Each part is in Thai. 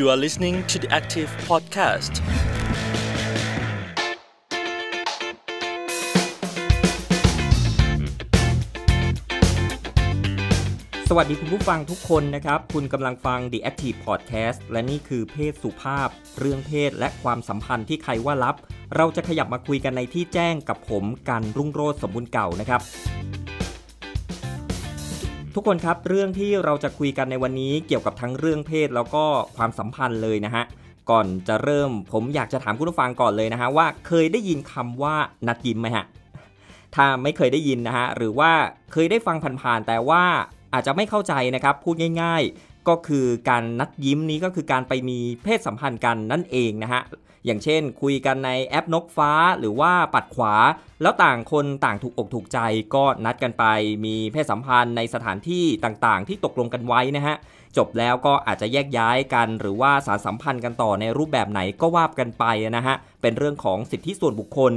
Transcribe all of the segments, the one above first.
You are listening to the Active Podcast. สวัสดีคุณผู้ฟังทุกคนนะครับ คุณกำลังฟัง The Active Podcast และนี่คือเพศสุภาพ เรื่องเพศและความสัมพันธ์ที่ใครว่าลับ เราจะขยับมาคุยกันในที่แจ้งกับผม กันรุ่งโรจน์สมบูรณ์เก่านะครับทุกคนครับเรื่องที่เราจะคุยกันในวันนี้เกี่ยวกับทั้งเรื่องเพศแล้วก็ความสัมพันธ์เลยนะฮะก่อนจะเริ่มผมอยากจะถามคุณผู้ฟังก่อนเลยนะฮะว่าเคยได้ยินคำว่า นัดยิ้มไหมฮะถ้าไม่เคยได้ยินนะฮะหรือว่าเคยได้ฟังผ่านๆแต่ว่าอาจจะไม่เข้าใจนะครับพูดง่ายๆ ก็คือการนัดยิ้มนี้ก็คือการไปมีเพศสัมพันธ์กันนั่นเองนะฮะอย่างเช่นคุยกันในแอปนกฟ้าหรือว่าปัดขวา แล้วต่างคนต่างถูกอกถูกใจก็นัดกันไปมีเพศสัมพันธ์ในสถานที่ต่างๆที่ตกลงกันไว้นะฮะจบแล้วก็อาจจะแยกย้ายกันหรือว่าสารสัมพันธ์กันต่อในรูปแบบไหนก็ว่ากันไปนะฮะเป็นเรื่องของสิทธิส่วนบุคคล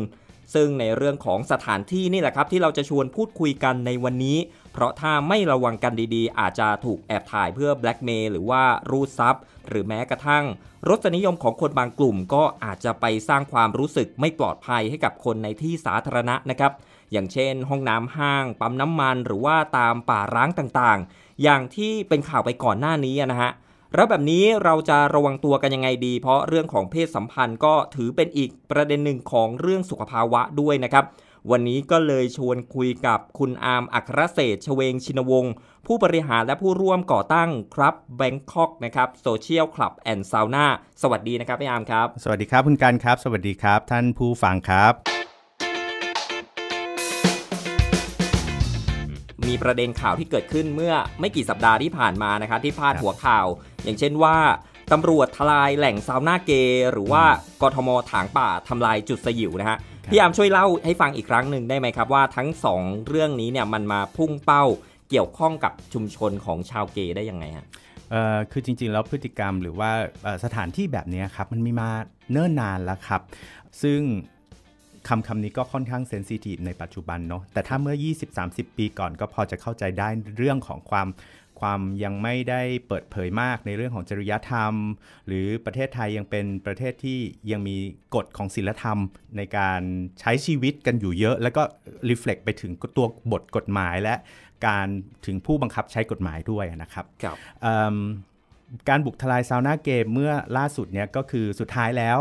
ซึ่งในเรื่องของสถานที่นี่แหละครับ ที่เราจะชวนพูดคุยกันในวันนี้ เพราะถ้าไม่ระวังกันดีๆ อาจจะถูกแอบถ่ายเพื่อแบล็กเมย์หรือว่ารูดซับหรือแม้กระทั่ง รสนิยมของคนบางกลุ่มก็อาจจะไปสร้างความรู้สึกไม่ปลอดภัยให้กับคนในที่สาธารณะนะครับ อย่างเช่นห้องน้ำห้างปั๊มน้ำมันหรือว่าตามป่าร้างต่างๆ อย่างที่เป็นข่าวไปก่อนหน้านี้นะฮะแล้วแบบนี้เราจะระวังตัวกันยังไงดี เพราะเรื่องของเพศสัมพันธ์ก็ถือเป็นอีกประเด็นหนึ่งของเรื่องสุขภาวะด้วยนะครับ วันนี้ก็เลยชวนคุยกับคุณอาร์มอัครเศษชเวงชินวงศ์ผู้บริหารและผู้ร่วมก่อตั้งครับแบงคอกนะครับโซเชียลคลับแอนด์ซาวน่าสวัสดีนะครับ พี่อาร์มครับ สวัสดีครับคุณการครับ สวัสดีครับท่านผู้ฟังครับมีประเด็นข่าวที่เกิดขึ้นเมื่อไม่กี่สัปดาห์ที่ผ่านมานะครับที่พาดหัวข่าว อย่างเช่นว่าตำรวจทลายแหล่งซาวน่าเกย์หรือว่ากทมถางป่าทำลายจุดสยิวนะฮะพี่อามช่วยเล่าให้ฟังอีกครั้งหนึ่งได้ไหมครับว่าทั้ง 2 เรื่องนี้เนี่ยมันมาพุ่งเป้าเกี่ยวข้องกับชุมชนของชาวเกย์ได้ยังไงฮะคือจริงๆแล้วพฤติกรรมหรือว่าสถานที่แบบนี้ครับมันมีมาเนิ่นนานแล้วครับ ซึ่งคำคำนี้ก็ค่อนข้างเซนซิทีฟในปัจจุบันเนาะแต่ถ้าเมื่อ 20-30 ปีก่อนก็พอจะเข้าใจได้เรื่องของความความยังไม่ได้เปิดเผยมากในเรื่องของจริยธรรม หรือประเทศไทยยังเป็นประเทศที่ยังมีกฎของศีลธรรมในการใช้ชีวิตกันอยู่เยอะ แล้วก็รีเฟล็กไปถึงตัวบทกฎหมายและการถึงผู้บังคับใช้กฎหมายด้วยนะครับครับการบุกทลายซาวน่าเกมเมื่อล่าสุดเนี่ยก็คือสุดท้ายแล้ว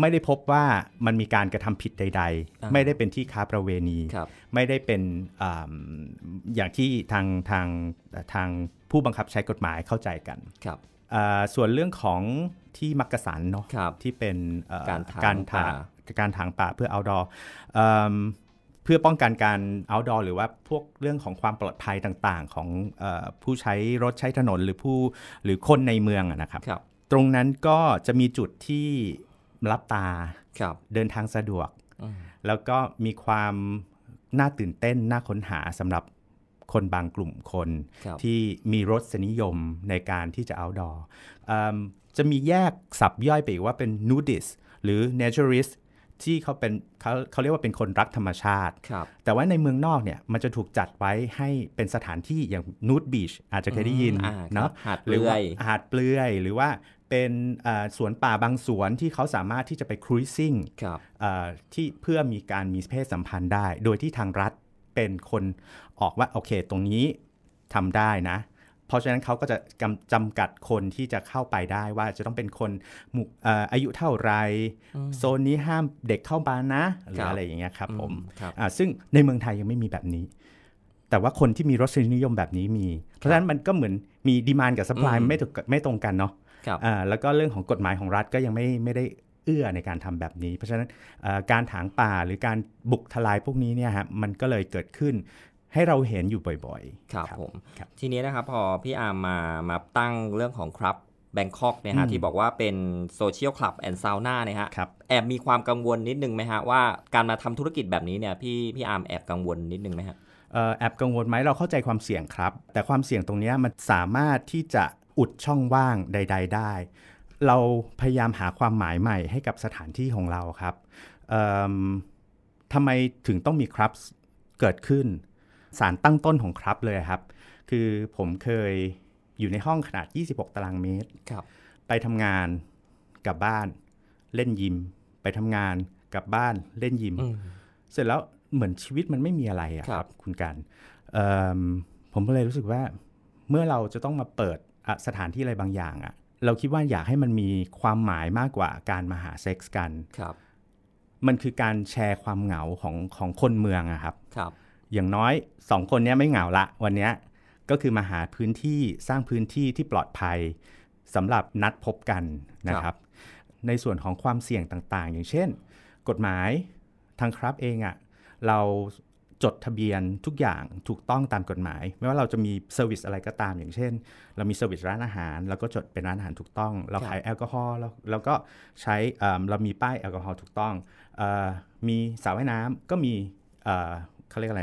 ไม่ได้พบว่ามันมีการกระทำผิดใด ๆ ไม่ได้เป็นที่ค้าประเวณี ไม่ได้เป็นออย่างที่ทางทางทางผู้บังคับใช้กฎหมายเข้าใจกันครับส่วนเรื่องของที่มักกะสันเนาะที่เป็นการาถางการถางป่าเพื่อเอาดอเพื่อป้องกันการเอาดอ o หรือว่าพวกเรื่องของความปลอดภัยต่างๆ ของผู้ใช้รถใช้ถนนหรือผู้หรือคนในเมืองนะครับ ตรงนั้นก็จะมีจุดที่รับตาเดินทางสะดวก แล้วก็มีความน่าตื่นเต้น น่าค้นหาสำหรับคนบางกลุ่มคนคที่มีรสนิยมในการที่จะเอาดอจะมีแยกสับย่อยไปอีกว่าเป็นนูดิสหรือ n a t u r ริ i s t ที่เขาเป็นเขาเขาเรียกว่าเป็นคนรักธรรมชาติ แต่ว่าในเมืองนอกเนี่ยมันจะถูกจัดไว้ให้เป็นสถานที่อย่างนูดบีชอาจจะเคยได้ยินเนาะหาดเปลือยหาดเปลือย หรือว่าเป็นสวนป่าบางสวนที่เขาสามารถที่จะไปครุยซิ่งที่เพื่อมีการมีเพศสัมพันธ์ได้โดยที่ทางรัฐเป็นคนออกว่าโอเคตรงนี้ทำได้นะเพราะฉะนั้นเขาก็จะจํจำกัดคนที่จะเข้าไปได้ว่าจะต้องเป็นคนอายุเท่าไรโซนนี้ห้ามเด็กเข้าบ้านนะหรืออะไรอย่างเงี้ยครับผมซึ่งในเมืองไทยยังไม่มีแบบนี้แต่ว่าคนที่มีรสนิยมแบบนี้มีเพราะฉะนั้นมันก็เหมือนมีดีมานกับสป라이ไม่ไม่ตรงกันเนาะแล้วก็เรื่องของกฎหมายของรัฐก็ยังไม่ไม่ได้เอื้อในการทำแบบนี้ เพราะฉะนั้นการถางป่าหรือการบุกทลายพวกนี้เนี่ยฮะมันก็เลยเกิดขึ้นให้เราเห็นอยู่บ่อยๆ ครับผมบทีนี้นะครับ พอพี่อาร์มามาตั้งเรื่องของครับแบงคอกเนี่ยฮะที่บอกว่าเป็นโซเชียลคลับแอนซาวน่าเนี่ยฮะแอบมีความกังวลนิดนึงไหมฮะว่าการมาทำธุรกิจแบบนี้เนี่ยพี่พี่อาร์มแอบกังวลนิดนึงไหมฮะแอบกังวลไหมเราเข้าใจความเสี่ยงครับ แต่ความเสี่ยงตรงนี้มันสามารถที่จะอุดช่องว่างใด ๆได้ เราพยายามหาความหมายใหม่ให้กับสถานที่ของเราครับ ทำไมถึงต้องมีครับเกิดขึ้น สารตั้งต้นของครับเลยครับ คือผมเคยอยู่ในห้องขนาด 26ตารางเมตรไปทำงานกลับบ้านเล่นยิมไปทำงานกลับบ้านเล่นยิมเสร็จแล้วเหมือนชีวิตมันไม่มีอะไรอะครับคุณกันผมก็เลยรู้สึกว่าเมื่อเราจะต้องมาเปิดสถานที่อะไรบางอย่างอะเราคิดว่าอยากให้มันมีความหมายมากกว่าการมาหาเซ็กส์กันครับ มันคือการแชร์ความเหงาของของคนเมืองอะครับครับ อย่างน้อยสองคนนี้ไม่เหงาละวันนี้ก็คือมาหาพื้นที่สร้างพื้นที่ที่ปลอดภัยสำหรับนัดพบกันนะครับ ในส่วนของความเสี่ยงต่าง ๆ อย่างเช่น กฎหมาย ทางครับเองอ่ะ เราจดทะเบียนทุกอย่างถูกต้องตามกฎหมาย ไม่ว่าเราจะมีเซอร์วิสอะไรก็ตามอย่างเช่นเรามีเซอร์วิสร้านอาหารเราก็จดเป็นร้านอาหารถูกต้องเราขายแอลกอฮอล์เราก็ใช้เรามีป้ายแอลกอฮอล์ถูกต้องมีสาวว่ายน้ำก็มีเขาเรียกอะไร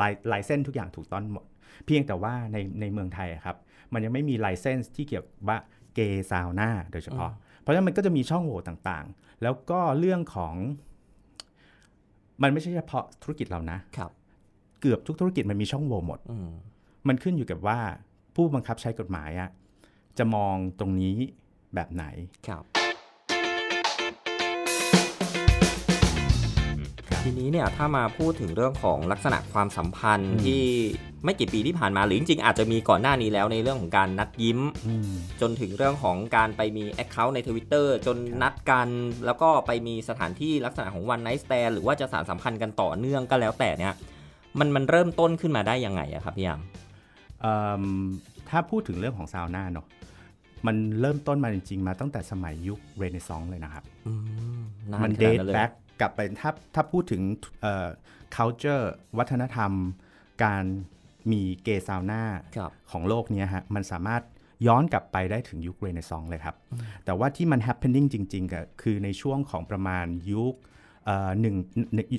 ลายลายเส้นทุกอย่างถูกต้องหมด เพียงแต่ว่าในในเมืองไทยครับมันยังไม่มีลายเส้นที่เกี่ยวกับเกส์ซาวน่าโดยเฉพาะ เพราะฉะนั้นมันก็จะมีช่องโหว่ต่างๆ แล้วก็เรื่องของมันไม่ใช่เฉพาะธุรกิจเรานะครับ เกือบทุกธุรกิจมันมีช่องโหว่หมดอืมมันขึ้นอยู่กับว่าผู้บังคับใช้กฎหมายอะจะมองตรงนี้แบบไหนครับ ทีนี้เนี่ย ถ้ามาพูดถึงเรื่องของลักษณะความสัมพันธ์ที่ไม่กี่ปีที่ผ่านมา หรือจริงๆ อาจจะมีก่อนหน้านี้แล้วในเรื่องของการนัดยิ้ม จนถึงเรื่องของการไปมีแอคเคาท์ในทวิตเตอร์จนนัดกัน แล้วก็ไปมีสถานที่ลักษณะของวันไนท์สแตนหรือว่าจะสารสัมพันธ์กันต่อเนื่องก็แล้วแต่เนี่ยมันมันเริ่มต้นขึ้นมาได้ยังไงอะครับพี่ยามถ้าพูดถึงเรื่องของซาวน่าเนาะมันเริ่มต้นมาจริง ๆมาตั้งแต่สมัยยุคเรเนซองส์เลยนะครับมันเดทแบ็กกลับไปถ้าถ้าพูดถึง culture วัฒนธรรมการมีเกซาวน่าของโลกนี้ฮะ มันสามารถย้อนกลับไปได้ถึงยุคเรเนซอง์เลยครับ แต่ว่าที่มันฮปเพนนิ่งจริงๆ ก็คือในช่วงของประมาณยุคหนึ่ง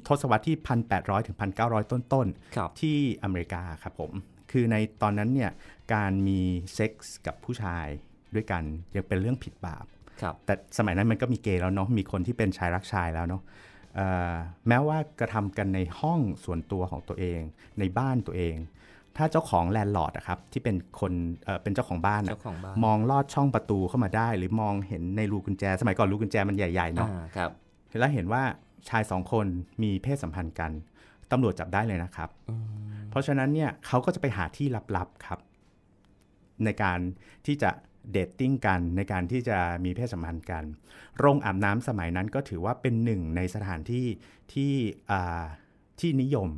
ทศวรรษที่ 1,800 ถึง 1,900 ต้น ๆ ที่อเมริกาครับผม คือในตอนนั้นเนี่ยการมีเซ็กส์กับผู้ชายด้วยกัน ยังเป็นเรื่องผิดบาปแต่สมัยนั้นมันก็มีเกย์แล้วเนาะ มีคนที่เป็นชายรักชายแล้วเนาะแม้ว่ากระทำกันในห้องส่วนตัวของตัวเองในบ้านตัวเองถ้าเจ้าของแลนด์ลอร์ดครับที่เป็นคนเป็นเจ้าของบ้านมองลอดช่องประตูเข้ามาได้ หรือมองเห็นในรูกุญแจสมัยก่อนรูกุญแจมันใหญ่ ๆเนาะแล้วเห็นว่าชายสองคนมีเพศสัมพันธ์กันตำรวจจับได้เลยนะครับเพราะฉะนั้นเนี่ยเขาก็จะไปหาที่ลับๆครับ ในการที่จะเดทติ้งกันในการที่จะมีเพศสัมพันธ์กัน โรงอาบน้ำสมัยนั้นก็ถือว่าเป็นหนึ่งในสถานที่ที่ที่นิยม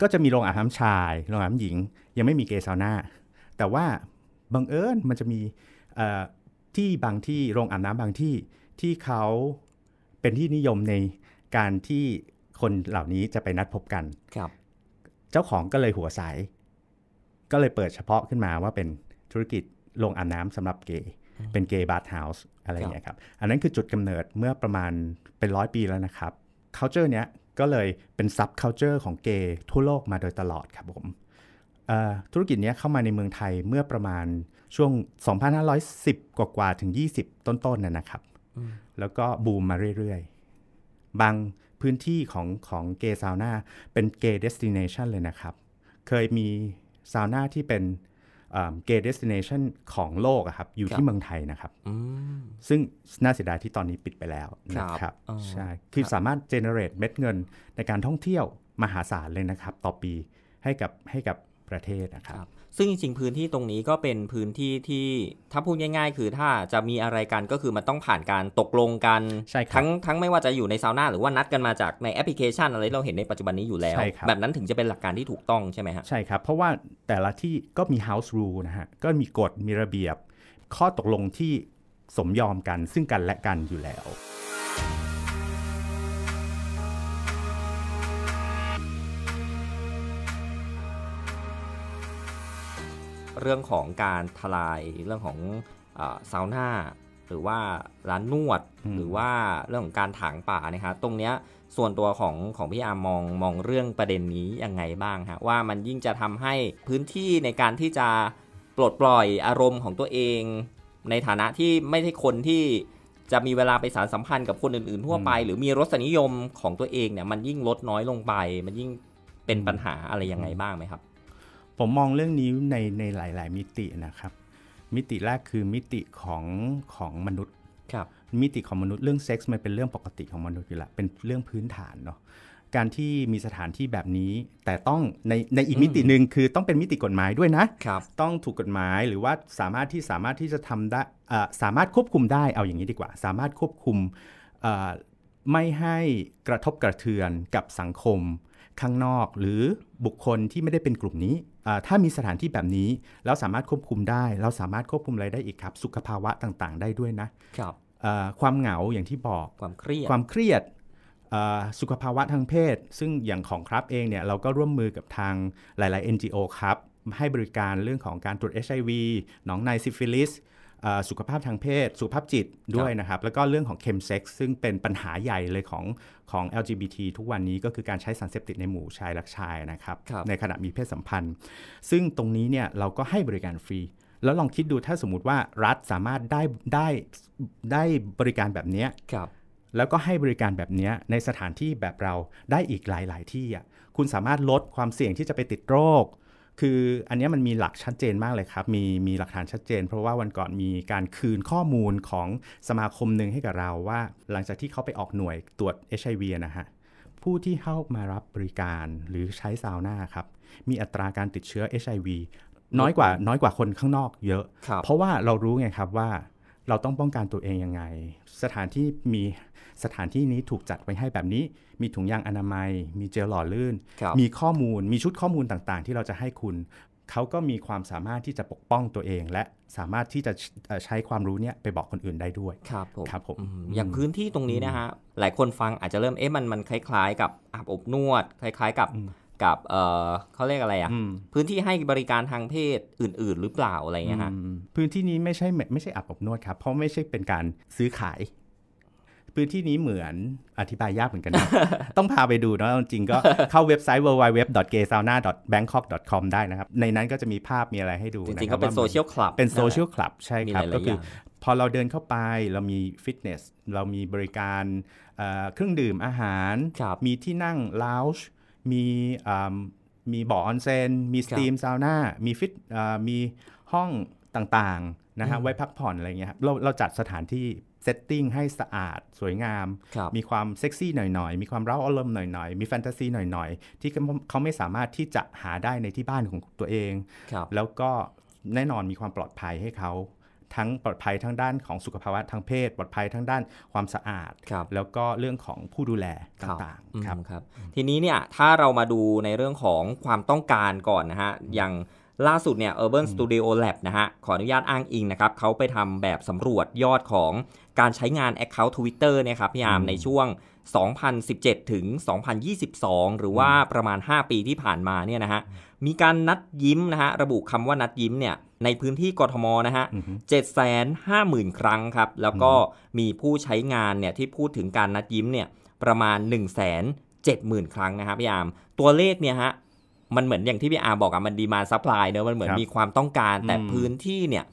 ก็จะมีโรงอาบน้ำชาย โรงอาบน้ำหญิง ยังไม่มีเกย์ซาวน่าแต่ว่าบังเอิญมันจะมีที่บางที่ โรงอาบน้ำบางที่ที่เขาเป็นที่นิยมในการที่คนเหล่านี้จะไปนัดพบกันครับ เจ้าของก็เลยหัวใส ก็เลยเปิดเฉพาะขึ้นมาว่าเป็นธุรกิจโรงอาบน้ำสำหรับเกย์เป็นเกย์บาร์เฮาส์อะไรอย่างเงี้ยครับ อันนั้นคือจุดกำเนิดเมื่อประมาณเป็นร้อยปีแล้วนะครับ culture เนี้ยก็เลยเป็นซับเคานเจอร์ของเกย์ทั่วโลกมาโดยตลอดครับผม ธุรกิจนี้เข้ามาในเมืองไทยเมื่อประมาณช่วง 2,510 กว่ากว่าถึง 20 ต้นๆนนะครับ แล้วก็บูมมาเรื่อย ๆ บางพื้นที่ของของเกย์ซาวน่าเป็นเกย์เดสติเนชันเลยนะครับ เคยมีซาวน่าที่เป็นเกย์เดสติเนชันของโลกครับอยู่ที่เมืองไทยนะครับซึ่งน่าเสียดายที่ตอนนี้ปิดไปแล้วนะครับใช่คือสามารถเจเนเรตเม็ดเงินในการท่องเที่ยวมหาศาลเลยนะครับ ต่อปีให้กับให้กับประเทศนะครับซึ่งจริงๆ พื้นที่ตรงนี้ก็เป็นพื้นที่ที่ถ้าพูดง่ายๆ คือถ้าจะมีอะไรกัน ก็คือมันต้องผ่านการตกลงกัน ทั้งทั้งไม่ว่าจะอยู่ในซาวน่าหรือว่านัดกันมาจากในแอปพลิเคชันอะไรเราเห็นในปัจจุบันนี้อยู่แล้ว แบบนั้นถึงจะเป็นหลักการที่ถูกต้องใช่ไหมฮะใช่ครับ เพราะว่าแต่ละที่ก็มี house rule นะฮะ ก็มีกฎมีระเบียบ ข้อตกลงที่สมยอมกันซึ่งกันและกันอยู่แล้วเรื่องของการทลายเรื่องของซาวน่าหรือว่าร้านนวดหรือว่าเรื่องของการถางป่านะครับตรงเนี้ยส่วนตัวของของพี่อามมองมองเรื่องประเด็นนี้ยังไงบ้างฮะว่ามันยิ่งจะทำให้พื้นที่ในการที่จะปลดปล่อยอารมณ์ของตัวเอง ในฐานะที่ไม่ใช่คนที่จะมีเวลาไปสารสัมพันธ์กับคนอื่นๆทั่วไปหรือมีรสนิยมของตัวเองเนี่ยมันยิ่งลดน้อยลงไป มันยิ่งเป็นปัญหาอะไรยังไงบ้างไหมครับผมมองเรื่องนี้ในในหลายๆ มิตินะครับ มิติแรกคือมิติของของมนุษย์ครับมิติของมนุษย์เรื่องเซ็กส์มันเป็นเรื่องปกติของมนุษย์อยู่ละเป็นเรื่องพื้นฐานเนาะ การที่มีสถานที่แบบนี้ แต่ต้องในในอีกมิติหนึ่งคือต้องเป็นมิติกฎหมายด้วยนะครับต้องถูกกฎหมายหรือว่าสามารถที่สามารถที่จะทำได้สามารถควบคุมได้เอาอย่างนี้ดีกว่า สามารถควบคุมไม่ให้กระทบกระเทือนกับสังคมข้างนอกหรือบุคคลที่ไม่ได้เป็นกลุ่มนี้ถ้ามีสถานที่แบบนี้เราสามารถควบคุมได้ เราสามารถควบคุมอะไรได้อีกครับ สุขภาวะต่างๆ ได้ด้วยนะครับความเหงาอย่างที่บอกความเครียดความเครียดสุขภาวะทางเพศ ซึ่งอย่างของครับเองเนี่ยเราก็ร่วมมือกับทางหลาย ๆ NGO ครับ ให้บริการเรื่องของการตรวจ HIV หนองในซิฟิลิสสุขภาพทางเพศสุขภาพจิตด้วยนะครับ แล้วก็เรื่องของเคมเซ็กซ์ซึ่งเป็นปัญหาใหญ่เลยของของ LGBT ทุกวันนี้ก็คือการใช้สารเสพติดในหมู่ชายรักชายนะครับรบในขณะมีเพศสัมพันธ์ ซึ่งตรงนี้เนี่ยเราก็ให้บริการฟรี แล้วลองคิดดูถ้าสมมติว่ารัฐสามารถได้ได้ได้บริการแบบนี้ แล้วก็ให้บริการแบบนี้ในสถานที่แบบเราได้อีกหลายๆ ที่อ่ะคุณสามารถลดความเสี่ยงที่จะไปติดโรคคืออันนี้มันมีหลักชัดเจนมากเลยครับ มีมีหลักฐานชัดเจน เพราะว่าวันก่อนมีการคืนข้อมูลของสมาคมหนึ่งให้กับเราว่า หลังจากที่เขาไปออกหน่วยตรวจ HIV นะฮะผู้ที่เข้ามารับบริการหรือใช้ซาวน่าครับมีอัตราการติดเชื้อ HIV น้อยกว่า น้อยกว่าคนข้างนอกเยอะ เพราะว่าเรารู้ไงครับว่า เราต้องป้องกันตัวเองยังไง สถานที่มีสถานที่นี้ถูกจัดไว้ให้แบบนี้ มีถุงยางอนามัย มีเจลหล่อลื่น มีข้อมูล มีชุดข้อมูลต่างๆที่เราจะให้คุณ เขาก็มีความสามารถที่จะปกป้องตัวเองและสามารถที่จะใช้ความรู้เนี้ยไปบอกคนอื่นได้ด้วย ครับผม ครับผมอย่างพื้นที่ตรงนี้นะฮะ หลายคนฟังอาจจะเริ่ม เอ๊ะ มันมันคล้ายๆกับอาบอบนวด คล้ายๆกับกับเออเขาเรียกอะไรอะ่ะพื้นที่ให้บริการทางเพศอื่น ๆ หรือเปล่าอะไรเงี้ยฮะ พื้นที่นี้ไม่ใช่ไม่ใช่อาบอบนวดครับ เพราะไม่ใช่เป็นการซื้อขายพื้นที่นี้เหมือนอธิบายยากเหมือนกันนะต้องพาไปดูเนาะจริงก็เข้าเว็บไซต์ www.gaysauna.bangkok.com ได้นะครับ ในนั้นก็จะมีภาพมีอะไรให้ดูจริงๆเขาเป็นโซเชียลคลับเป็นโซเชียลคลับใช่ครับก็คือพอเราเดินเข้าไปเรามีฟิตเนสเรามีบริการเครื่องดื่มอาหารมีที่นั่งลาวช์มีมีบ่อออนเซนมีสตีมซาวน่ามีฟิตมีห้องต่างๆนะฮะไว้พักผ่อนอะไรเงี้ยเราเราจัดสถานที่เซตติ้งให้สะอาดสวยงามมีความเซ็กซี่หน่อยๆ มีความเร้าอารมณ์หน่อยๆ มีแฟนตาซีหน่อยๆ ที่เขาไม่สามารถที่จะหาได้ในที่บ้านของตัวเอง แล้วก็แน่นอนมีความปลอดภัยให้เขา ทั้งปลอดภัยทั้งด้านของสุขภาวะทางเพศ ปลอดภัยทั้งด้านความสะอาด แล้วก็เรื่องของผู้ดูแลต่างๆครับรบทีนี้เนี่ยถ้าเรามาดูในเรื่องของความต้องการก่อนนะฮะอย่างล่าสุดเนี่ย Urban Studio Lab นะฮะขออนุญาตอ้างอิงนะครับเขาไปทำแบบสำรวจยอดของการใช้งาน Account Twitter นะครับพี่ยามในช่วง 2017 ถึง 2022 หรือว่าประมาณ 5 ปีที่ผ่านมาเนี่ยนะฮะมีการนัดยิ้มนะฮะระบุคำว่านัดยิ้มเนี่ยในพื้นที่กรทมนะฮะ 750,000 ครั้งครับแล้วก็มีผู้ใช้งานเนี่ยที่พูดถึงการนัดยิ้มเนี่ยประมาณ 1 7 0 0 0 0 ครั้งนะครับพี่ยามตัวเลขเนี่ยฮะมันเหมือนอย่างที่พี่อาบอกอะมันดีมาซัพพลายเนอะมันเหมือนมีความต้องการ แต่พื้นที่เนี่ย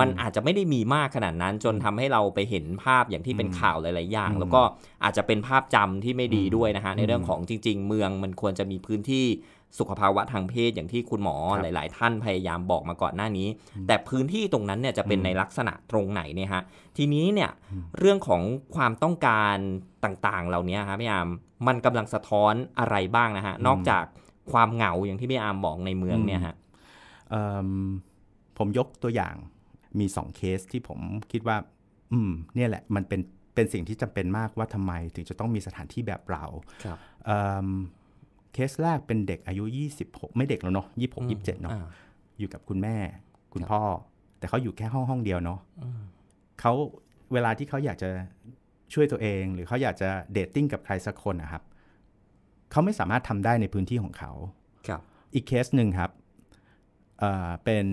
มันอาจจะไม่ได้มีมากขนาดนั้นจนทำให้เราไปเห็นภาพอย่างที่เป็นข่าวหลายๆอย่าง แล้วก็อาจจะเป็นภาพจำที่ไม่ดีด้วยนะฮะในเรื่องของจริง ๆ เมืองมันควรจะมีพื้นที่สุขภาวะทางเพศอย่างที่คุณหมอหลายๆท่านพยายามบอกมาก่อนหน้านี้ แต่พื้นที่ตรงนั้นเนี่ยจะเป็นในลักษณะตรงไหนเนี่ยฮะทีนี้เนี่ยเรื่องของความต้องการต่าง ๆ เหล่านี้ครับพี่อามมันกำลังสะท้อนอะไรบ้างนะฮะนอกจากความเหงาอย่างที่พี่อาร์มบอกในเมืองเนี่ยฮะผมยกตัวอย่างมีสองเคสที่ผมคิดว่าอืมเนี่ยแหละ มันเป็นเป็นสิ่งที่จำเป็นมากว่าทำไมถึงจะต้องมีสถานที่แบบเราครับเเคสแรกเป็นเด็กอายุ26ไม่เด็กแล้วเนาะ26 27เนาะอยู่กับคุณแม่ คุณพ่อ แต่เขาอยู่แค่ห้องห้องเดียวเนาะเขาเวลาที่เขาอยากจะช่วยตัวเอง หรือเขาอยากจะเดทติ้งกับใครสักคนนะครับเเขาไม่สามารถทำได้ในพื้นที่ของเขาครับอีกเคสหนึ่งครับ เป็น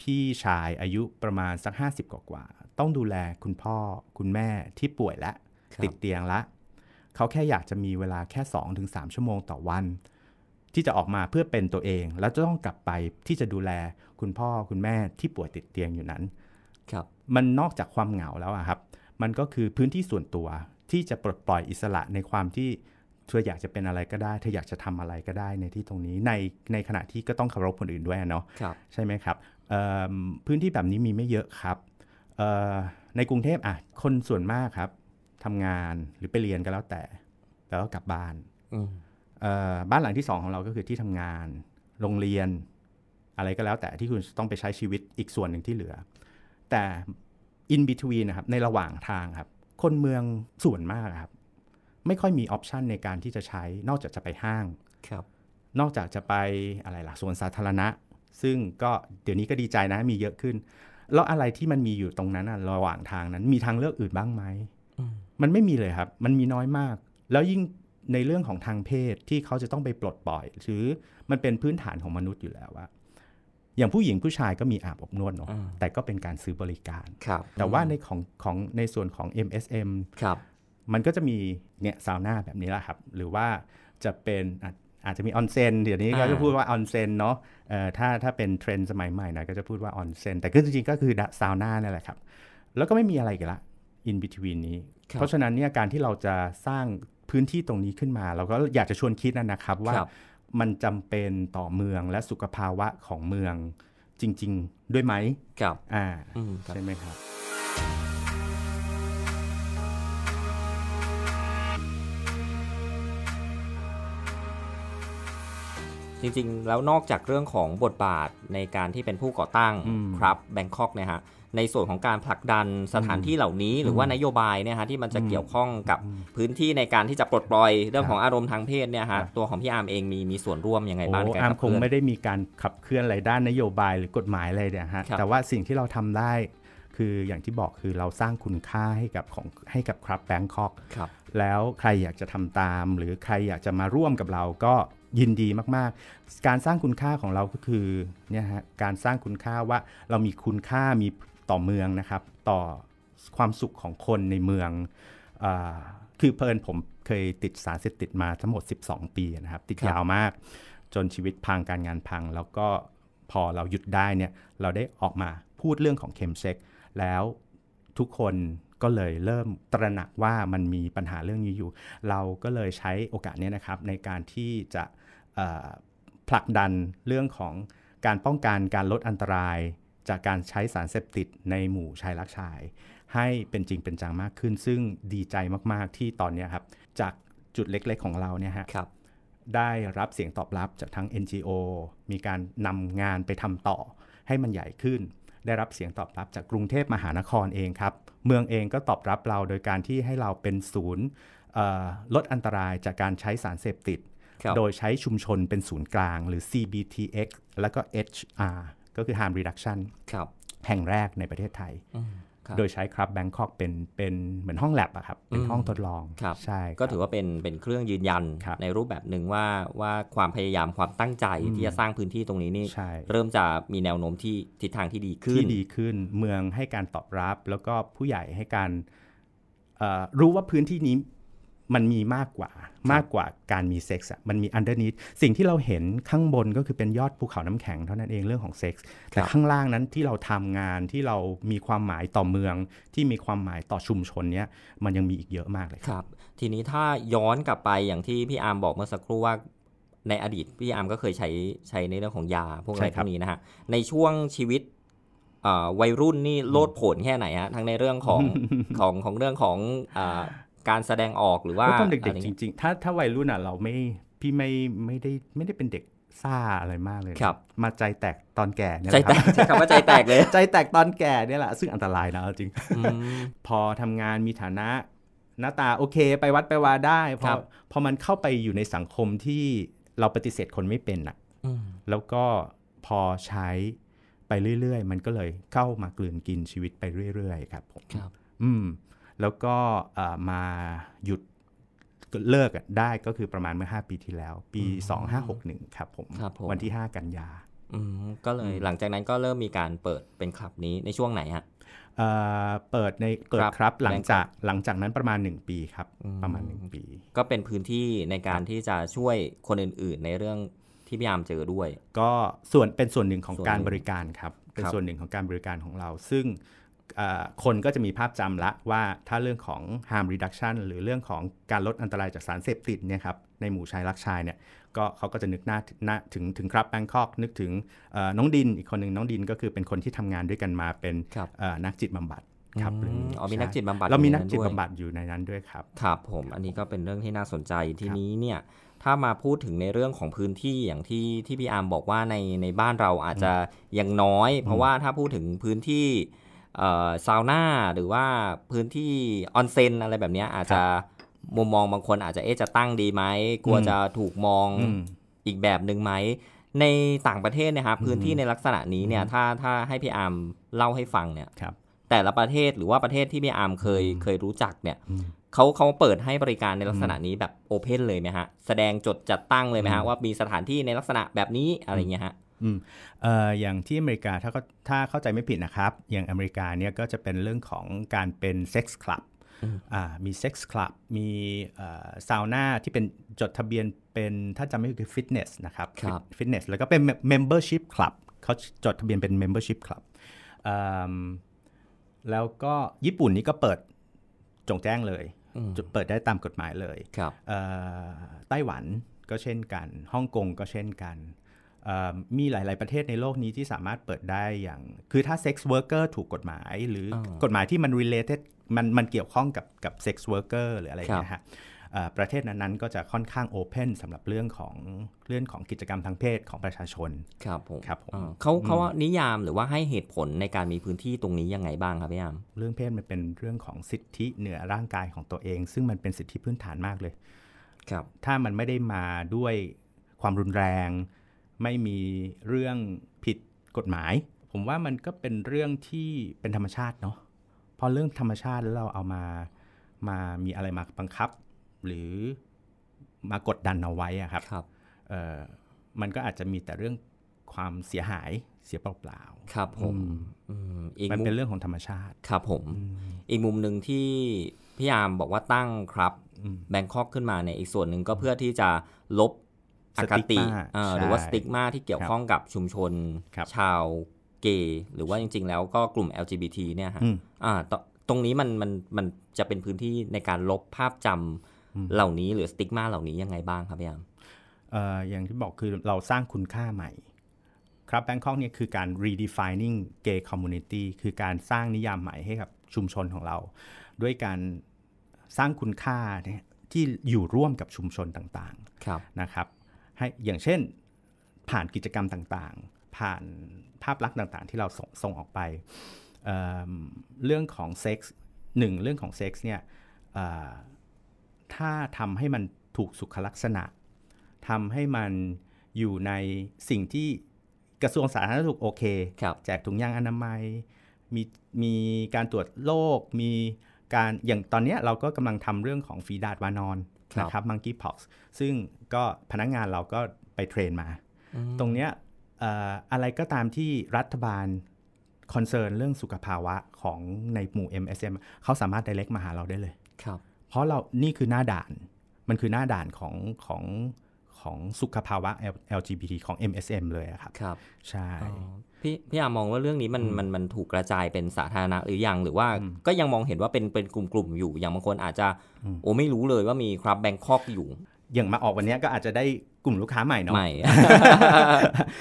พี่ชายอายุประมาณสัก50กว่ากว่าต้องดูแลคุณพ่อคุณแม่ที่ป่วยและติดเตียงละ เขาแค่อยากจะมีเวลาแค่2สชั่วโมงต่อวัน ที่จะออกมาเพื่อเป็นตัวเองแล้วจะต้องกลับไปที่จะดูแลคุณพ่อคุณแม่ที่ป่วยติดเตียงอยู่นั้นครับมันนอกจากความเหงาแล้วครับ มันก็คือพื้นที่ส่วนตัวที่จะปลดปล่อยอิสระในความที่เธออยากจะเป็นอะไรก็ได้เธออยากจะทำอะไรก็ได้ในที่ตรงนี้ในในขณะที่ก็ต้องเคารพคนอื่นด้วยเนาะใช่ไหมครับพื้นที่แบบนี้มีไม่เยอะครับในกรุงเทพอ่ะ คนส่วนมากครับทำงานหรือไปเรียนก็แล้วแต่ แล้วก็กลับบ้านบ้านหลังที่สองของเราก็คือที่ทำงาน โรงเรียน อะไรก็แล้วแต่ที่คุณต้องไปใช้ชีวิตอีกส่วนหนึ่งที่เหลือ แต่ in between นะครับ ในระหว่างทางครับ คนเมืองส่วนมากครับไม่ค่อยมีออปชันในการที่จะใช้ นอกจากจะไปห้าง ครับ นอกจากจะไปอะไรล่ะสวนสาธารณะ ซึ่งก็เดี๋ยวนี้ก็ดีใจนะมีเยอะขึ้น แล้วอะไรที่มันมีอยู่ตรงนั้นอะระหว่างทางนั้น มีทางเลือกอื่นบ้างไหมมันไม่มีเลยครับ มันมีน้อยมาก แล้วยิ่งในเรื่องของทางเพศที่เขาจะต้องไปปลดปล่อย หรือมันเป็นพื้นฐานของมนุษย์อยู่แล้วว่าอย่างผู้หญิงผู้ชายก็มีอาบอบนวดเนาะแต่ก็เป็นการซื้อบริการรแต่ว่าในของของในส่วนของ MSM ครับมันก็จะมีเนี่ยซาวน่าแบบนี้แหละครับ หรือว่าจะเป็นอาจจะมีออนเซนเดี๋ยวนี้ก็จะพูดว่าออนเซนเนาะถ้าถ้าเป็นเทรนด์สมัยใหม่หน่อยก็จะพูดว่าออนเซนแต่ก็จริง ๆ ก็คือซาวน่านี่แหละครับ แล้วก็ไม่มีอะไรกันละอินบิทวีนนี้ เพราะฉะนั้นเนี่ยการที่เราจะสร้างพื้นที่ตรงนี้ขึ้นมา เราก็อยากจะชวนคิดนะครับ ว่ามันจำเป็นต่อเมืองและสุขภาวะของเมืองจริง ๆ ด้วยไหมครับอ่าใช่ไหมครับจริงๆ แล้วนอกจากเรื่องของบทบาทในการที่เป็นผู้ก่อตั้งครับแบงคอกเนี่ยฮะในส่วนของการผลักดันสถานที่เหล่านี้หรือว่านโยบายเนี่ยฮะที่มันจะเกี่ยวข้องกับพื้นที่ในการที่จะปลดปล่อยเรื่องของอารมณ์ทางเพศเนี่ยฮะตัวของพี่อาร์มเองมีมีส่วนร่วมยังไงบ้างกครอาร์มคงไม่ได้มีการขับเคลื่อนอะไรด้านนโยบายหรือกฎหมายอะไรเนี่ยฮะแต่ว่าสิ่งที่เราทำได้ คืออย่างที่บอกคือเราสร้างคุณค่าให้กับของให้กับครับแบงคอกแล้วใครอยากจะทำตามหรือใครอยากจะมาร่วมกับเราก็ยินดีมากๆ การสร้างคุณค่าของเราก็คือเนี่ยฮะ การสร้างคุณค่าว่าเรามีคุณค่ามีต่อเมืองนะครับ ต่อความสุขของคนในเมืองอคือเพลินผมเคยติดสารเสพติดมาทั้งหมด 12 ปีนะครับ ติดยาวมาก จนชีวิตพังการงานพัง แล้วก็พอเราหยุดได้เนี่ยเราได้ออกมาพูดเรื่องของเคมเซ็ก แล้วทุกคนก็เลยเริ่มตระหนักว่ามันมีปัญหาเรื่องนี้อยู่ เราก็เลยใช้โอกาสนี้นะครับในการที่จะผลักดันเรื่องของการป้องกันการลดอันตรายจากการใช้สารเสพติดในหมู่ชายรักชาย ให้เป็นจริงเป็นจังมากขึ้น ซึ่งดีใจมาก ๆ ที่ตอนนี้ครับ จากจุดเล็กๆของเราเนี่ยฮะได้รับเสียงตอบรับจากทั้ง NGO มีการนำงานไปทำต่อให้มันใหญ่ขึ้น ได้รับเสียงตอบรับจากกรุงเทพมหานครเองครับ เมืองเองก็ตอบรับเราโดยการที่ให้เราเป็นศูนย์ลดอันตรายจากการใช้สารเสพติดโดยใช้ชุมชนเป็นศูนย์กลางหรือ CBTX แล้วก็ HR ก็คือ Harm Reduction แห่งแรกในประเทศไทยโดยใช้ครับแบงคอกเป็นเป็นเหมือนห้องแลบอะครับเป็นห้องทดลองใช่ ก็ถือว่าเป็นเป็นเครื่องยืนยันในรูปแบบหนึ่งว่าว่าความพยายามความตั้งใจที่จะสร้างพื้นที่ตรงนี้นี่เริ่มจะมีแนวโน้มที่ทิศทางที่ดีขึ้นที่ดีขึ้น เมืองให้การตอบรับ แล้วก็ผู้ใหญ่ให้การรู้ว่าพื้นที่นี้มันมีมากกว่ามากกว่าการมีเซ็กส์มันมีอันเดอร์นิดสิ่งที่เราเห็นข้างบนก็คือเป็นยอดภูเขาน้ำแข็งเท่านั้นเองเรื่องของเซ็กส์แต่ข้างล่างนั้นที่เราทำงานที่เรามีความหมายต่อเมืองที่มีความหมายต่อชุมชนเนี้ยมันยังมีอีกเยอะมากเลยครับ ทีนี้ถ้าย้อนกลับไปอย่างที่พี่อาร์มบอกเมื่อสักครู่ว่าในอดีตพี่อาร์มก็เคยใช้ใช้ในเรื่องของยาพวกอะไรพวกนี้นะฮะในช่วงชีวิตวัยรุ่นนี่โลดโผนแค่ไหนฮะทั้งในเรื่องของของของเรื่องของการแสดงออกหรือว่าตอนเด็กๆจริง ๆ ถ้าถ้าวัยรุ่นอ่ะเราไม่พี่ไม่ไม่ได้ไม่ได้เป็นเด็กซ่าอะไรมากเลย ครับ มาใจแตกตอนแก่เนี่ยใจแตกใชคำว่าใจแตกเลย ใจแตกตอนแก่เนี่ยแหละซึ่งอันตรายนะจริงพอทำงานมีฐานะหน้าตา โอเค ไปวัดไปวาได้พอพอมันเข้าไปอยู่ในสังคมที่เราปฏิเสธคนไม่เป็นอ่ะแล้วก็พอใช้ไปเรื่อย ๆ มันก็เลยเข้ามากลืนกินชีวิตไปเรื่อย ๆ ครับผมครับ อืมแล้วก็มาหยุดเลิกได้ก็คือประมาณเมื่อ 5 ปีที่แล้ว ปี 2561 ครับ ผมบผมวันที่ 5 กันยาก็เลยหลังจากนั้นก็เริ่มมีการเปิดเป็นคลับนี้ในช่วงไหนฮะเปิดในเปิดครับหลังจากหลังจากนั้นประมาณ 1 ปีครับ ประมาณ 1 ปี ก็เป็นพื้นที่ในการที่จะช่วยคนอื่น ๆ ในเรื่องที่พยายามเจอด้วย ก็ส่วนเป็นส่วนหนึ่งของการบริการครับ เป็นส่วนหนึ่งของการบริการของเราซึ่งคนก็จะมีภาพจำละว่าถ้าเรื่องของ harm reduction หรือเรื่องของการลดอันตรายจากสารเสพติดเนี่ยครับในหมู่ชายรักชายเนี่ยก็เขาก็จะนึกหน้านาถึงถึงครับแบงคอกนึกถึงน้องดิน อีกคนหนึ่งน้องดินก็คือเป็นคนที่ทำงานด้วยกันมาเป็นนักจิตบำบัดครับอ๋อมีนักจิตบำบัดเรามีนักจิตบำบัดอยู่ในนั้นด้วย ครับครับผม อันนี้ก็เป็นเรื่องที่น่าสนใจทีนี้เนี่ยถ้ามาพูดถึงในเรื่องของพื้นที่อย่างที่ที่พี่อาร์มบอกว่าในในบ้านเราอาจจะยังน้อย เพราะว่าถ้าพูดถึงพื้นที่ซาวน่าหรือว่าพื้นที่ออนเซนอะไรแบบนี้อาจจะมุมมองบางคนอาจจะเอ๊ะจะตั้งดีไหมกลัวจะถูกมองอีกแบบหนึ่งไหม ในต่างประเทศนะครับพื้นที่ในลักษณะนี้เนี่ยถ้าถ้าให้พี่อาร์มเล่าให้ฟังเนี่ยแต่ละประเทศหรือว่าประเทศที่พี่อาร์มเคยเคยรู้จักเนี่ยเขาเขาเปิดให้บริการในลักษณะนี้แบบโอเพนเลยไหมฮะแสดงจดจัดตั้งเลยไหมฮะว่ามีสถานที่ในลักษณะแบบนี้อะไรเงี้ยฮะอืมเอออย่างที่อเมริกา ถ้าถ้าเข้าใจไม่ผิดนะครับ อย่างอเมริกาเนี่ยก็จะเป็นเรื่องของการเป็นเซ็กส์คลับมีเซ็กส์คลับมีซาวน่าที่เป็นจดทะเบียนเป็นถ้าจำไม่ผิดคือฟิตเนสนะครับฟิตเนสแล้วก็เป็นเมมเบอร์ชิพคลับเขาจดทะเบียนเป็นเมมเบอร์ชิพคลับแล้วก็ญี่ปุ่นนี่ก็เปิดจงแจ้งเลยเปิดได้ตามกฎหมายเลยไต้หวันก็เช่นกันฮ่องกงก็เช่นกันมีหลาย ๆ ประเทศในโลกนี้ที่สามารถเปิดได้อย่าง คือถ้าเเซซ็ก์วิร์กเกอร์ถูกกฎหมายหรือกฎหมายที่มัน related มันมันเกี่ยวข้องกับกับิร์กเกอร์หรืออะไรนะฮะ ประเทศนั้นๆ ก็จะค่อนข้างโอเพนสำหรับเรื่องของเรื่องของกิจกรรมทางเพศของประชาชน ครับผมครับผมเขาเขานิยามหรือว่าให้เหตุผลในการมีพื้นที่ตรงนี้ยังไงบ้างครับพี่ยามเรื่องเพศมันเป็นเรื่องของสิทธิเหนือร่างกายของตัวเอง ซึ่งมันเป็นสิทธิพื้นฐานมากเลย ครับ ถ้ามันไม่ได้มาด้วยความรุนแรงไม่มีเรื่องผิดกฎหมาย ผมว่ามันก็เป็นเรื่องที่เป็นธรรมชาติเนาะพอเรื่องธรรมชาติแล้วเราเอามามามีอะไรมาบังคับ หรือมากดดันเอาไว้อะครับรบมันก็อาจจะมีแต่เรื่องความเสียหายเสียเปล่าๆครับ ผมอีกมันเป็นเรื่องของธรรมชาติครับ ผมอีกมุมหนึ่งที่พยายามบอกว่าตั้งครับแบงคอกขึ้นมาเนี่ยอีกส่วนหนึ่งก็เพื่อที่จะลบอคติหรือว่าสติ๊กมาที่เกี่ยวข้องกับชุมชนชาวเกย์หรือว่าจริง ๆ แล้วก็กลุ่ม LGBT เนี่ยฮะตรงนี้มันมันมันจะเป็นพื้นที่ในการลบภาพจำเหล่านี้หรือสติ๊กมาเหล่านี้ยังไงบ้างครับพี่ยามอย่างที่บอกคือเราสร้างคุณค่าใหม่ ครับแบงคอกเนี่ยคือการ redefining gay community คือการสร้างนิยามใหม่ให้กับชุมชนของเรา ด้วยการสร้างคุณค่าที่อยู่ร่วมกับชุมชนต่างๆนะครับให้อย่างเช่นผ่านกิจกรรมต่างๆ ผ่านภาพลักษณ์ต่างๆที่เราส่งสงออกไปเเรื่องของเซ็กส์หนึ่งเรื่องของเซ็กส์เนี่ยถ้าทำให้มันถูกสุขลักษณะทำให้มันอยู่ในสิ่งที่กระทรวงสาธารณสุขโอเคคแจกถุงยางอนามัยมีมีการตรวจโรคมีการอย่างตอนนี้เราก็กำลังทำเรื่องของฟีดาดวานอนนะครับมังกี้พ็อกซ์ซึ่งก็พนักงานเราก็ไปเทรนมา ตรงเนี้ยอะไรก็ตามที่รัฐบาลคอนเซิร์น เรื่องสุขภาวะของในหมู่ MSM เขาสามารถไดเรกมาหาเราได้เลยครับเพราะเรานี่คือหน้าด่าน มันคือหน้าด่านของของของสุขภาวะ LGBT ของ MSM เลยครับครับใช่พี่พี่อามองว่าเรื่องนี้มันมันมันถูกกระจายเป็นสาธารณะหรือยังหรือว่าก็ยังมองเห็นว่าเป็นเป็นกลุ่มกลุ่มอยู่อย่างบางคนอาจจะโอ้ไม่รู้เลยว่ามีครับแบงคอกอยู่ อย่างมาออกวันนี้ก็อาจจะได้กลุ่มลูกค้าใหม่เนาะใหม่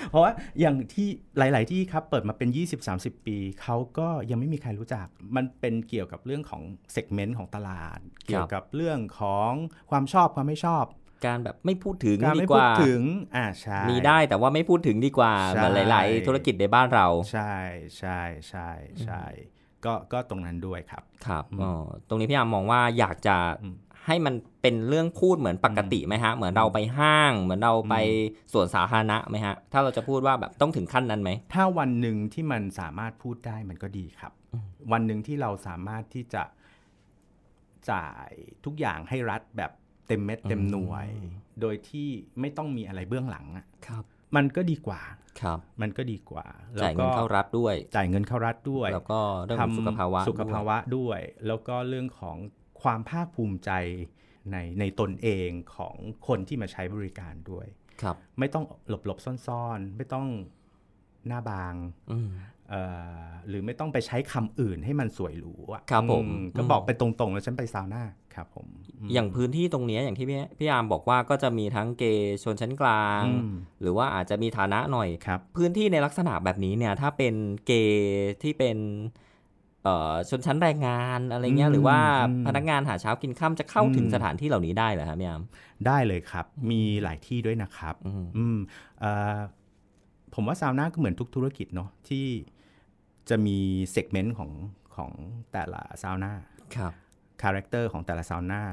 เพราะว่าอย่างที่หลาย ๆ ที่ครับเปิดมาเป็น 20-30 ปีเขาก็ยังไม่มีใครรู้จัก มันเป็นเกี่ยวกับเรื่องของเซกเมนต์ของตลาด เกี่ยวกับเรื่องของความชอบความไม่ชอบการแบบไม่พูดถึงดีกว่าไม่พูดถึงอ่าใช่มีได้แต่ว่าไม่พูดถึงดีกว่าหลาย ๆ ธุรกิจในบ้านเรา ใช่ใช่ใช่ใช่ ก็ ก็ตรงนั้นด้วยครับ ครับอ๋อ ตรงนี้พี่อามมองว่าอยากจะให้มันเป็นเรื่องพูดเหมือนปกติไหมฮะ เหมือนเราไปห้าง เหมือนเราไปสวนสาธารณะไหมฮะ ถ้าเราจะพูดว่าแบบต้องถึงขั้นนั้นไหม ถ้าวันหนึ่งที่มันสามารถพูดได้มันก็ดีครับ วันหนึ่งที่เราสามารถที่จะจ่ายทุกอย่างให้รัฐแบบเต็มเม็ด เต็มหน่วยโดยที่ไม่ต้องมีอะไรเบื้องหลังอ่ะมันก็ดีกว่าครับ มันก็ดีกว่าจ่ายเงินเข้ารัฐด้วย จ่ายเงินเข้ารัฐด้วย แล้วก็เรื่องสุขภาวะ สุขภาวะด้วย แล้วก็เรื่องของความภาคภูมิใจในในตนเองของคนที่มาใช้บริการด้วย ครับ ไม่ต้องหลบหลบซ่อนๆ ไม่ต้องหน้าบาง หรือไม่ต้องไปใช้คำอื่นให้มันสวยหรูอ่ะ ครับผม ก็บอกไปตรงๆ แล้วฉันไปซาวน่าครับผมอย่างพื้นที่ตรงนี้อย่างที่พี่พี่อามบอกว่าก็จะมีทั้งเกย์ชนชั้นกลาง หรือว่าอาจจะมีฐานะหน่อยพื้นที่ในลักษณะแบบนี้เนี่ย ถ้าเป็นเกย์ที่เป็นชนชั้นแรงงานอะไรเงี้ยหรือว่าพนักงานหาเช้ากินข้ามจะเข้าถึงสถานที่เหล่านี้ได้เหรอครับพี่อามได้เลยครับ มีหลายที่ด้วยนะครับอืมผมว่าซาวน่าก็เหมือนทุกธุรกิจเนาะที่จะมีเซกเมนต์ของของแต่ละซาวน่าครับคาแรคเตอร์ของแต่ละซาวน่า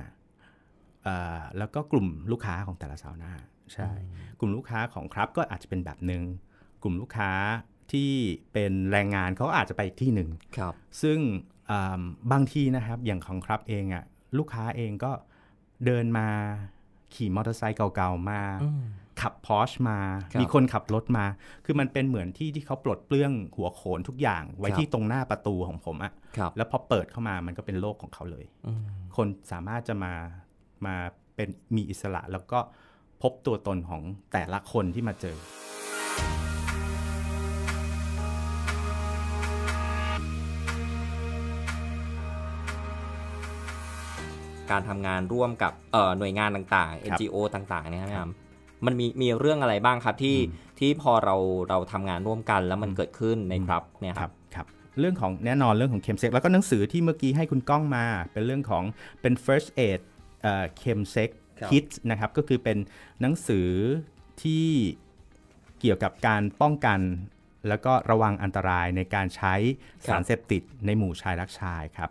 แล้วก็กลุ่มลูกค้าของแต่ละซาวน่าใช่ กลุ่มลูกค้าของครับก็อาจจะเป็นแบบหนึง่ง กลุ่มลูกค้าที่เป็นแรงงานเขาอาจจะไปที่หนึ่งครับ ซึ่งบางทีนะครับ อย่างของครับเองอะ่ะลูกค้าเองก็เดินมา ขี่มอเตอร์ไซค์เก่าๆมา ขับพอร์ชมา มีคนขับรถมา คือมันเป็นเหมือนที่ที่เขาปลดเปลื้องหัวโขนทุกอย่างไว้ที่ตรงหน้าประตูของผมอะแล้วพอเปิดเข้ามามันก็เป็นโลกของเขาเลย คนสามารถจะมา มาเป็นมีอิสระแล้วก็พบตัวตนของแต่ละคนที่มาเจอ การทำงานร่วมกับหน่วยงานต่างๆ NGO ต่างๆเนี่ยครับมันมีมีเรื่องอะไรบ้างครับที่ที่พอเราเราทำงานร่วมกันแล้วมันเกิดขึ้นในครับเนี่ยครับเรื่องของแน่นอนเรื่องของเคมเซ็กแล้วก็หนังสือที่เมื่อกี้ให้คุณก้องมา เป็นเรื่องของเป็น first aid เคมเซ็กคิดนะครับก็คือเป็นหนังสือที่เกี่ยวกับการป้องกันแล้วก็ระวังอันตรายในการใช้สารเสพติดในหมู่ชายรักชายครับ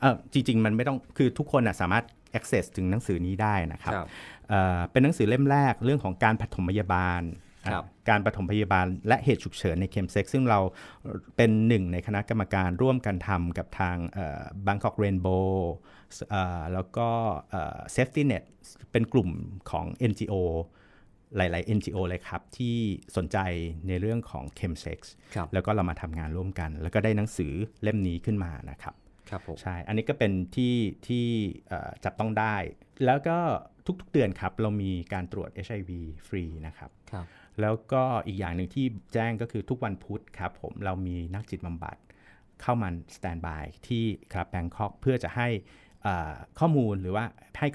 เออจริงๆมันไม่ต้องคือทุกคนสามารถ access ถึงหนังสือนี้ได้นะครับรบเเป็นหนังสือเล่มแรกเรื่องของการผดมพยาบาลการปฐมพยาบาลและเหตุฉุกเฉินในเคมเซ็กซึ่งเราเป็นหนึ่งในคณะกรรมการร่วมกันทำกับทาง Bangkok Rainbow แล้วก็ Safety Net เป็นกลุ่มของ NGO หลาย ๆ NGO เลยครับ ที่สนใจในเรื่องของเคมเซ็กซ์แล้วก็เรามาทำงานร่วมกัน แล้วก็ได้หนังสือเล่มนี้ขึ้นมานะครับครับผมใช่ อันนี้ก็เป็นที่ที่จับต้องได้ แล้วก็ทุกๆ เดือนครับ เรามีการตรวจ HIV ฟรีนะครับแล้วก็อีกอย่างหนึ่งที่แจ้งก็คือทุกวันพุธครับ ผมเรามีนักจิตบำบัดเข้ามาสแตนบายที่คลับแบงคอกเพื่อจะให้ข้อมูลหรือว่าให้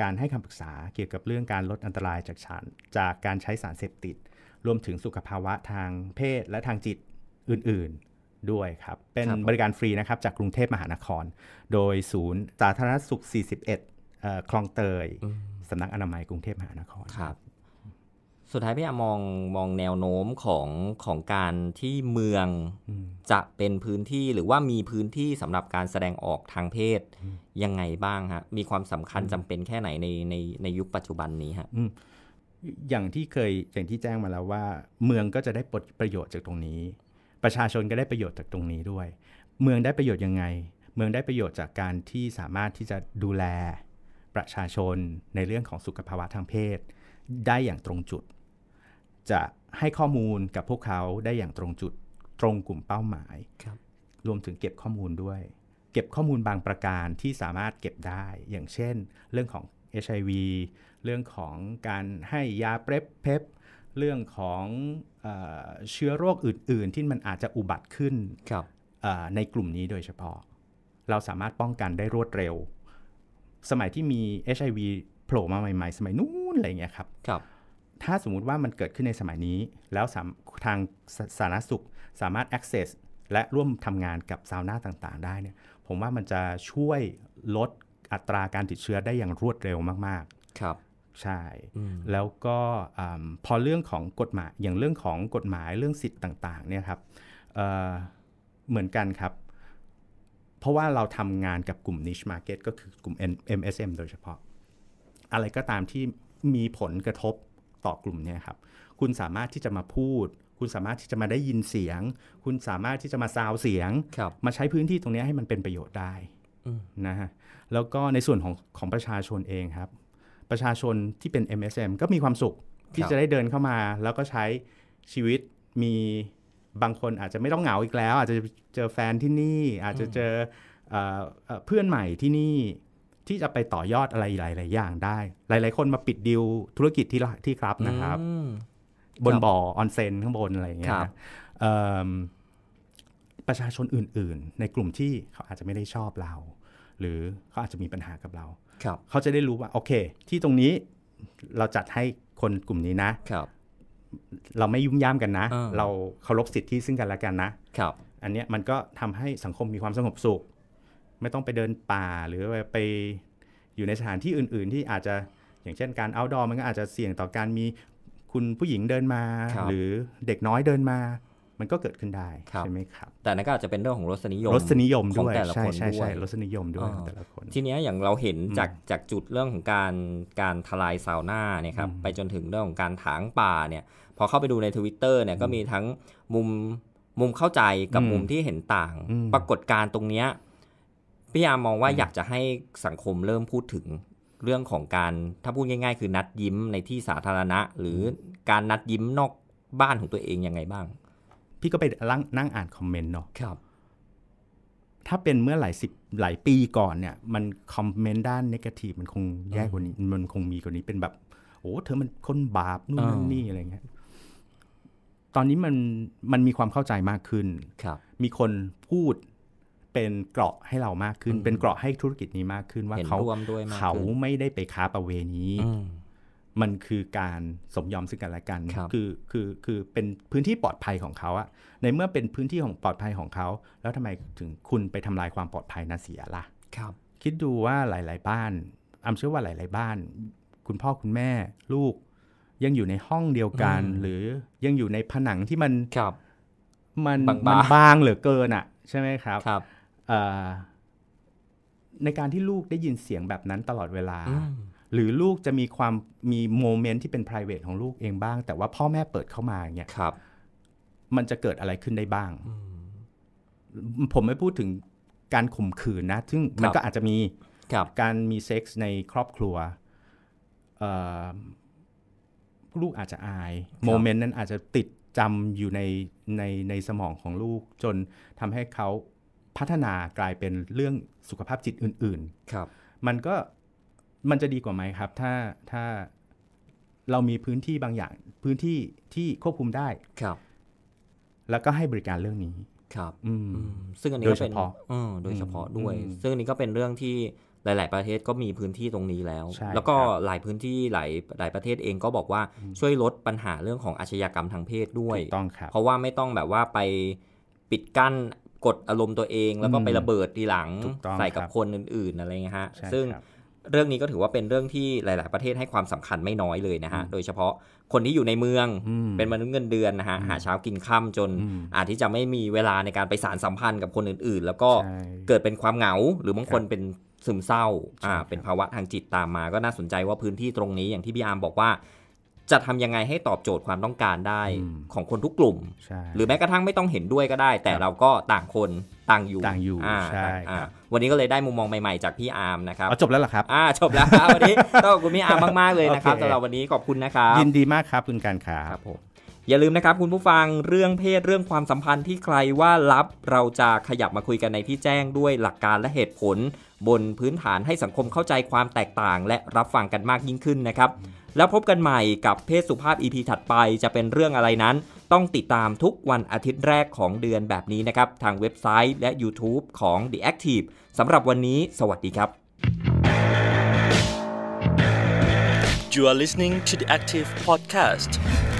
การให้คำปรึกษา เกี่ยวกับเรื่องการลดอันตรายจากสารจากการใช้สารเสพติดรวมถึงสุขภาวะทางเพศและทางจิตอื่นๆด้วยครับ เป็นบริการฟรีนะครับจากกรุงเทพมหานคร โดยศูนย์ สาธารณสุข 41คลองเตยสำนักอนามัยกรุงเทพมหานครครับสุดท้ายพี่อมองมองแนวโน้มของของการที่เมืองจะเป็นพื้นที่หรือว่ามีพื้นที่สำหรับการแสดงออกทางเพศยังไงบ้างฮะ มีความสำคัญจำเป็นแค่ไหนในในในยุคปัจจุบันนี้ฮะอย่างที่เคยอย่างที่แจ้งมาแล้วว่า เมืองก็จะได้ปลประโยชน์จากตรงนี้ ประชาชนก็ได้ประโยชน์จากตรงนี้ด้วย เมืองได้ประโยชน์ยังไง เมืองได้ประโยชน์จากการที่สามารถที่จะดูแลประชาชนในเรื่องของสุขภาวะทางเพศ ได้อย่างตรงจุดจะให้ข้อมูลกับพวกเขาได้อย่างตรงจุดตรงกลุ่มเป้าหมายรรวมถึงเก็บข้อมูลด้วย เก็บข้อมูลบางประการที่สามารถเก็บได้ อย่างเช่นเรื่องของ HIV เรื่องของการให้ยาเปรเพปเรื่องของเอเชื้อโรคอื่น ๆ ที่มันอาจจะอุบัติขึ้นในกลุ่มนี้โดยเฉพาะ เราสามารถป้องกันได้รวดเร็ว สมัยที่มี HIV โผล่มาใหม่ๆ สมัยนู้นอะไรเงี้ยครับรบถ้าสมมุติว่ามันเกิดขึ้นในสมัยนี้แล้วทางสาธารณสุขสามารถ access และร่วมทำงานกับซาวน่าต่าง ๆ ได้เนี่ยผมว่ามันจะช่วยลดอัตราการติดเชื้อได้อย่างรวดเร็วมาก ๆ ครับ ใช่ แล้วก็พอเรื่องของกฎหมาย อย่างเรื่องของกฎหมายเรื่องสิทธิ์ต่างๆ เนี่ยครับเเหมือนกันครับ เพราะว่าเราทำงานกับกลุ่ม niche market ก็คือกลุ่ม MSM โดยเฉพาะ อะไรก็ตามที่มีผลกระทบต่อกลุ่มเนี่ยครับคุณสามารถที่จะมาพูด คุณสามารถที่จะมาได้ยินเสียง คุณสามารถที่จะมาซาวเสียง มาใช้พื้นที่ตรงนี้ให้มันเป็นประโยชน์ได้นะฮะแล้วก็ในส่วนของของประชาชนเองครับ ประชาชนที่เป็น MSM ก็มีความสุขที่จะได้เดินเข้ามา แล้วก็ใช้ชีวิตมีบางคนอาจจะไม่ต้องเหงาอีกแล้ว อาจจะเจอแฟนที่นี่ อาจจะเจอเพื่อนใหม่ที่นี่ที่จะไปต่อยอดอะไรหลายๆอย่างได้ หลาย ๆ คนมาปิดดิวธุรกิจที่ที่ครับนะครับ บนบ่อออนเซนข้างบน อะไรอย่างเงี้ยประชาชนอื่นๆ ในกลุ่มที่เขาอาจจะไม่ได้ชอบเรา หรือเขาอาจจะมีปัญหากับเราครับ เขาจะได้รู้ว่า โอเค ที่ตรงนี้เราจัดให้คนกลุ่มนี้นะครับ เราไม่ยุ่งย่ามกันนะ เราเคารพสิทธิซึ่งกันและกันนะ ครับ อันเนี้ยมันก็ทำให้สังคมมีความสงบสุขไม่ต้องไปเดินป่าหรือไปอยู่ในสถานที่อื่น ๆ ที่อาจจะอย่างเช่นการเอาดอมันก็อาจจะเสี่ยงต่อการมีคุณผู้หญิงเดินมา หรือเด็กน้อยเดินมา มันก็เกิดขึ้นได้ ใช่ไหมครับ แต่นั่นก็อาจจะเป็นเรื่องของรสนิยมรสนิยมด้วยแต่ละคนด้วยรสนิยมด้วยแต่ละคน ทีนี้อย่างเราเห็นจากจากจุดเรื่องของการการทลายซาวน่าเนี่ยครับไปจนถึงเรื่องของการถางป่าเนี่ยพอเข้าไปดูในทวิตเตอร์เนี่ยก็มีทั้งมุมมุมเข้าใจกับมุมที่เห็นต่าง ปรากฏการตรงเนี้ยพี่ยามมองว่าอยากจะให้สังคมเริ่มพูดถึงเรื่องของการถ้าพูดง่ายๆคือนัดยิ้มในที่สาธารณะ หรือการนัดยิ้มนอกบ้านของตัวเองยังไงบ้าง พี่ก็ไปนั่งอ่านคอมเมนต์เนาะครับ ถ้าเป็นเมื่อหลายสิบหลายปีก่อนเนี่ยมันคอมเมนต์ด้านนกาทีฟมันคงแย่กว่านี้ มันคงมีกว่านี้เป็นแบบ โอ้เธอมันคนบาปนู่นนั่นนี่อะไรเงี้ยตอนนี้มันมันมีความเข้าใจมากขึ้นครับ มีคนพูดเป็นเกราะให้เรามากขึ้น เป็นเกราะให้ธุรกิจนี้มากขึ้นว่าเขาเขาไม่ได้ไปค้าประเวณีมันคือการสมยอมซึ่งกันและกันคคือคือคือเป็นพื้นที่ปลอดภัยของเขาอะในเมื่อเป็นพื้นที่ของปลอดภัยของเขา แล้วทำไมถึงคุณไปทำลายความปลอดภัยน่้เสียละ่ะ ครับ คิดดูว่าหลายๆ บ้านอำเชื่อว่าหลาย ๆบ้าน คุณพ่อคุณแม่ลูก ยังอยู่ในห้องเดียวกัน หรือยังอยู่ในผนังที่มันครับมันมันบางเหลือเกินอะใช่ไหมครับรบในการที่ลูกได้ยินเสียงแบบนั้นตลอดเวลา หรือลูกจะมีความมีโมเมนต์ที่เป็น p r i v a t ของลูกเองบ้าง แต่ว่าพ่อแม่เปิดเข้ามาเนี่ยมันจะเกิดอะไรขึ้นได้บ้าง ผมไม่พูดถึงการข่มขืนนะ ซึ่งมันก็อาจจะมีการมีเซ็กส์ในครอบครัวลูกอาจจะอาย โมเมนต์นั้นอาจจะติดจำอยู่ในในในสมองของลูกจนทำให้เขาพัฒนากลายเป็นเรื่องสุขภาพจิตอื่น ๆ ครับ มันก็มันจะดีกว่าไหมครับ ถ้าถ้าเรามีพื้นที่บางอย่างพื้นที่ที่ควบคุมได้ครับ แล้วก็ให้บริการเรื่องนี้ ครับ อืมซึ่งอันนี้ก็เป็นโดยเฉพาะด้วย ซึ่งอันนี้ก็เป็นเรื่องที่หลายๆ ประเทศก็มีพื้นที่ตรงนี้แล้ว แล้วก็หลายพื้นที่ หลายหลายประเทศเองก็บอกว่าช่วยลดปัญหาเรื่องของอาชญากรรมทางเพศด้วยเพราะว่าไม่ต้องแบบว่าไปปิดกั้นกดอารมณ์ตัวเองแล้วก็ไประเบิดทีหลังใส่กับคนอื่นๆอะไรเงี้ยฮะ ซึ่งเรื่องนี้ก็ถือว่าเป็นเรื่องที่หลาย ๆ ประเทศให้ความสำคัญไม่น้อยเลยนะฮะ โดยเฉพาะคนที่อยู่ในเมืองเป็นมนุษย์เงินเดือนนะฮะ หาเช้ากินค่ำจนอาจที่จะไม่มีเวลาในการไปสารสัมพันธ์กับคนอื่น ๆ แล้วก็เกิดเป็นความเหงา หรือบางคนเป็นซึมเศร้าอ่าเป็นภาวะทางจิตตามมา ก็น่าสนใจว่าพื้นที่ตรงนี้อย่างที่พี่อาร์มบอกว่าจะทำยังไงให้ตอบโจทย์ความต้องการได้ของคนทุกกลุ่มหรือแม้กระทั่งไม่ต้องเห็นด้วยก็ได้ แต่เราก็ต่างคนต่างอยู่ ต่างอยู่ ใช่วันนี้ก็เลยได้มุมมองใหม่ๆ จากพี่อาร์มนะครับจบแล้วเหรอครับจบแล้วครับวันนี้ต้องขอบคุณพี่อาร์มมากๆเลยนะครับสำหรับวันนี้ขอบคุณนะครับ ยินดีมากครับคุณการคาครับผม อย่าลืมนะครับคุณผู้ฟังเรื่องเพศเรื่องความสัมพันธ์ที่ใครว่าลับ เราจะขยับมาคุยกันในที่แจ้งด้วยหลักการและเหตุผล บนพื้นฐานให้สังคมเข้าใจความแตกต่างและรับฟังกันมากยิ่งขึ้นนะครับแล้วพบกันใหม่กับเพศสุภาพ EP ถัดไปจะเป็นเรื่องอะไรนั้น ต้องติดตามทุกวันอาทิตย์แรกของเดือนแบบนี้นะครับ ทางเว็บไซต์และ YouTube ของ The Active สำหรับวันนี้ สวัสดีครับ You are listening to the Active Podcast